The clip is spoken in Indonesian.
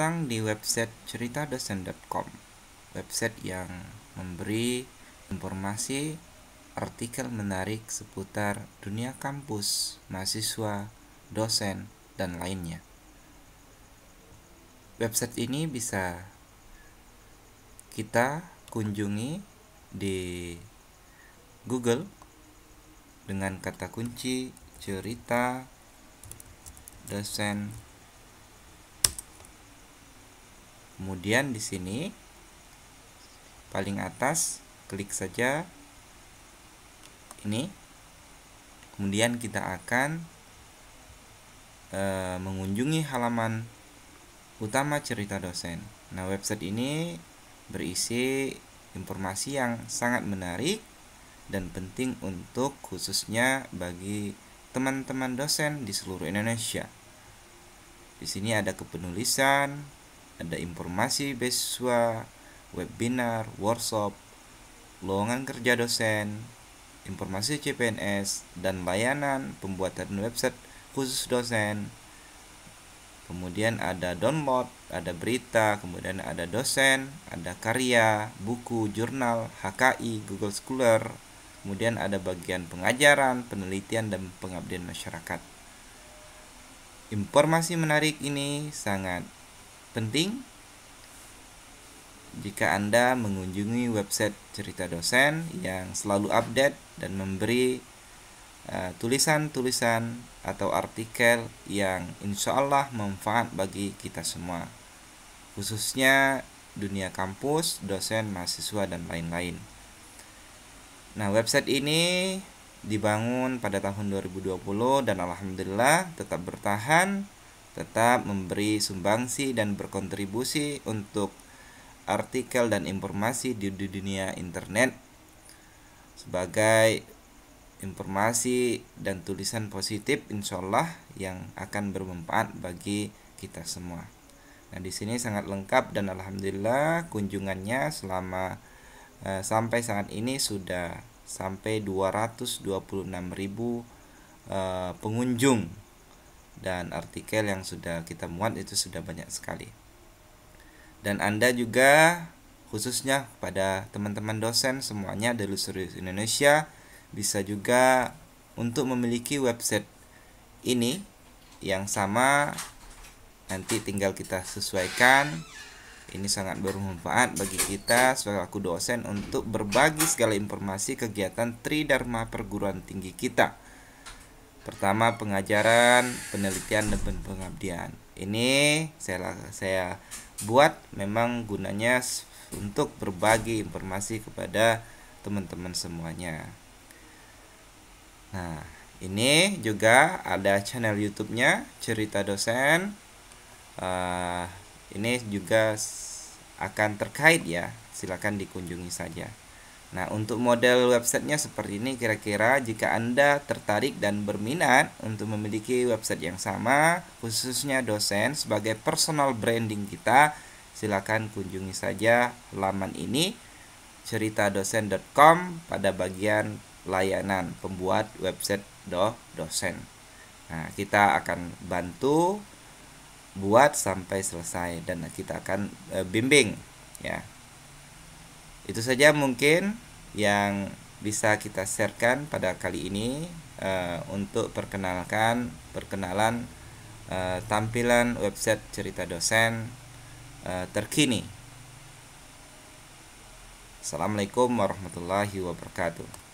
datang di website ceritadosen.com website yang memberi informasi artikel menarik seputar dunia kampus, mahasiswa, dosen, dan lainnya. Website ini bisa kita kunjungi di Google dengan kata kunci cerita dosen Kemudian di sini paling atas klik saja ini. Kemudian kita akan e, mengunjungi halaman utama cerita dosen. Nah, website ini berisi informasi yang sangat menarik dan penting untuk khususnya bagi teman-teman dosen di seluruh Indonesia. Di sini ada kepenulisan, ada informasi beasiswa, webinar, workshop, lowongan kerja dosen, informasi CPNS, dan layanan pembuatan website khusus dosen. Kemudian ada download, ada berita, kemudian ada dosen, ada karya, buku, jurnal, HKI, Google Scholar, kemudian ada bagian pengajaran, penelitian, dan pengabdian masyarakat. Informasi menarik ini sangat Penting jika Anda mengunjungi website cerita dosen yang selalu update dan memberi e, tulisan-tulisan uh, atau artikel yang insya Allah manfaat bagi kita semua, khususnya dunia kampus, dosen, mahasiswa, dan lain-lain. Nah, website ini dibangun pada tahun 2020 dan alhamdulillah tetap bertahan tetap memberi sumbangsi dan berkontribusi untuk artikel dan informasi di dunia internet sebagai informasi dan tulisan positif insya Allah yang akan bermanfaat bagi kita semua. Nah di sini sangat lengkap dan alhamdulillah kunjungannya selama eh, sampai saat ini sudah sampai 226.000 eh, pengunjung dan artikel yang sudah kita muat itu sudah banyak sekali. Dan Anda juga khususnya pada teman-teman dosen semuanya dari seluruh Indonesia bisa juga untuk memiliki website ini yang sama nanti tinggal kita sesuaikan ini sangat bermanfaat bagi kita sebagai aku dosen untuk berbagi segala informasi kegiatan Tridharma perguruan tinggi kita Pertama pengajaran, penelitian dan pengabdian. Ini saya saya buat memang gunanya untuk berbagi informasi kepada teman-teman semuanya. Nah, ini juga ada channel YouTube-nya Cerita Dosen. Uh, ini juga akan terkait ya, silakan dikunjungi saja. Nah, untuk model websitenya seperti ini kira-kira jika Anda tertarik dan berminat untuk memiliki website yang sama, khususnya dosen sebagai personal branding kita, silakan kunjungi saja laman ini ceritadosen.com pada bagian layanan pembuat website do dosen. Nah, kita akan bantu buat sampai selesai dan kita akan eh, bimbing ya itu saja mungkin yang bisa kita sharekan pada kali ini uh, untuk perkenalkan perkenalan uh, tampilan website cerita dosen uh, terkini Assalamualaikum warahmatullahi wabarakatuh